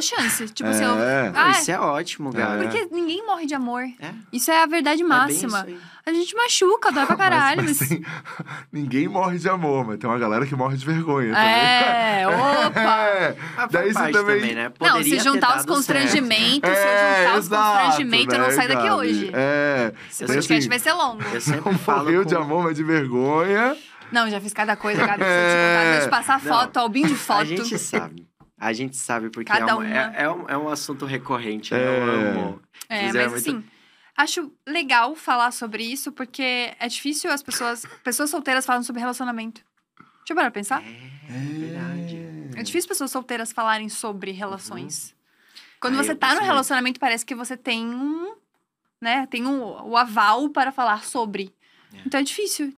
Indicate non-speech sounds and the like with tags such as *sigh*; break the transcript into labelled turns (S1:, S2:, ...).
S1: dou
S2: chance. Tipo, assim, é. se eu. Ah, é. isso é
S1: ótimo, é. cara. Porque
S2: ninguém morre de amor. É. Isso é a verdade é máxima. É a gente machuca, dói pra *laughs* caralho. mas, mas tem...
S1: *laughs* ninguém morre de
S3: amor, mas tem uma galera que morre de vergonha É, *laughs* opa! Daí você também. também né? Não, se juntar os
S4: constrangimentos, se juntar os constrangimentos, eu não né? saio daqui hoje.
S1: É. Esse podcast vai ser longo. Eu sempre falo. de amor, mas de vergonha.
S4: Não, já fiz cada coisa, cara. Se eu te contar, eu te passar foto, albinho de foto. A gente sabe.
S5: A gente sabe, porque Cada é, um, uma... é, é, um, é um assunto recorrente. É... Eu amo. É, mas é muito... Assim,
S4: acho
S6: legal falar sobre isso, porque é difícil as pessoas... pessoas solteiras falam sobre relacionamento. Deixa eu parar pra pensar. É,
S7: verdade.
S6: É difícil pessoas solteiras falarem sobre relações. Uhum.
S7: Quando Ai, você tá no
S6: relacionamento, parece que você tem um... Né? Tem um, o aval para falar sobre. É. Então é difícil.